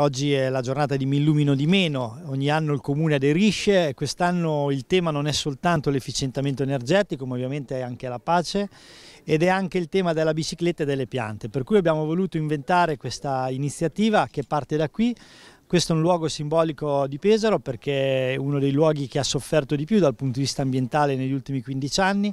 Oggi è la giornata di Mi illumino di meno, ogni anno il comune aderisce, quest'anno il tema non è soltanto l'efficientamento energetico ma ovviamente è anche la pace ed è anche il tema della bicicletta e delle piante, per cui abbiamo voluto inventare questa iniziativa che parte da qui, questo è un luogo simbolico di Pesaro perché è uno dei luoghi che ha sofferto di più dal punto di vista ambientale negli ultimi 15 anni,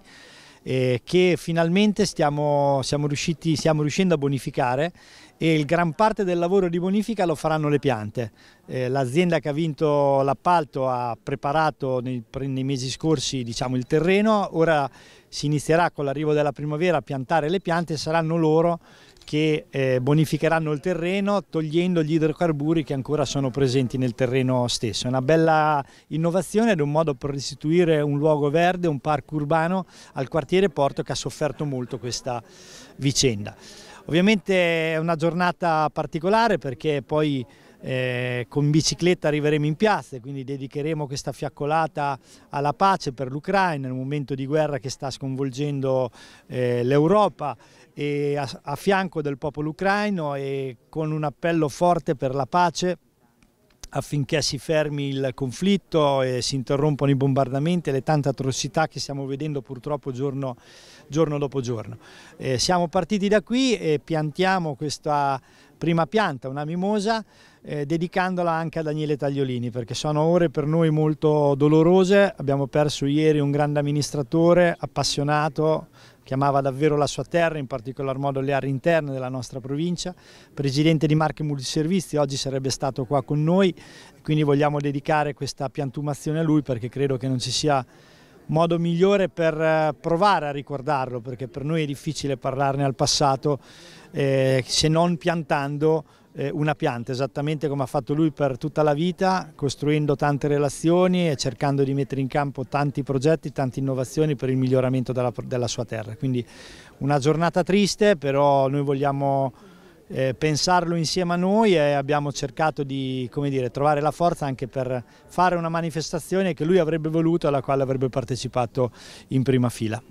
eh, che finalmente stiamo, siamo, riusciti, stiamo riuscendo a bonificare e il gran parte del lavoro di bonifica lo faranno le piante. Eh, L'azienda che ha vinto l'appalto ha preparato nei, nei mesi scorsi diciamo, il terreno, ora si inizierà con l'arrivo della primavera a piantare le piante e saranno loro che eh, bonificheranno il terreno togliendo gli idrocarburi che ancora sono presenti nel terreno stesso. È una bella innovazione ed un modo per restituire un luogo verde, un parco urbano al quartiere Porto che ha sofferto molto questa vicenda. Ovviamente è una giornata particolare perché poi eh, con bicicletta arriveremo in piazza, e quindi dedicheremo questa fiaccolata alla pace per l'Ucraina, nel momento di guerra che sta sconvolgendo eh, l'Europa e a, a fianco del popolo ucraino e con un appello forte per la pace affinché si fermi il conflitto e si interrompano i bombardamenti e le tante atrocità che stiamo vedendo purtroppo giorno, giorno dopo giorno. Eh, siamo partiti da qui e piantiamo questa prima pianta, una mimosa, eh, dedicandola anche a Daniele Tagliolini perché sono ore per noi molto dolorose, abbiamo perso ieri un grande amministratore appassionato, che amava davvero la sua terra, in particolar modo le aree interne della nostra provincia, presidente di Marche Multiservizi, oggi sarebbe stato qua con noi, quindi vogliamo dedicare questa piantumazione a lui perché credo che non ci sia modo migliore per eh, provare a ricordarlo, perché per noi è difficile parlarne al passato eh, se non piantando eh, una pianta, esattamente come ha fatto lui per tutta la vita, costruendo tante relazioni e cercando di mettere in campo tanti progetti, tante innovazioni per il miglioramento della, della sua terra. Quindi una giornata triste, però noi vogliamo eh, pensarlo insieme a noi e abbiamo cercato di dire, trovare la forza anche per fare una manifestazione che lui avrebbe voluto e alla quale avrebbe partecipato in prima fila.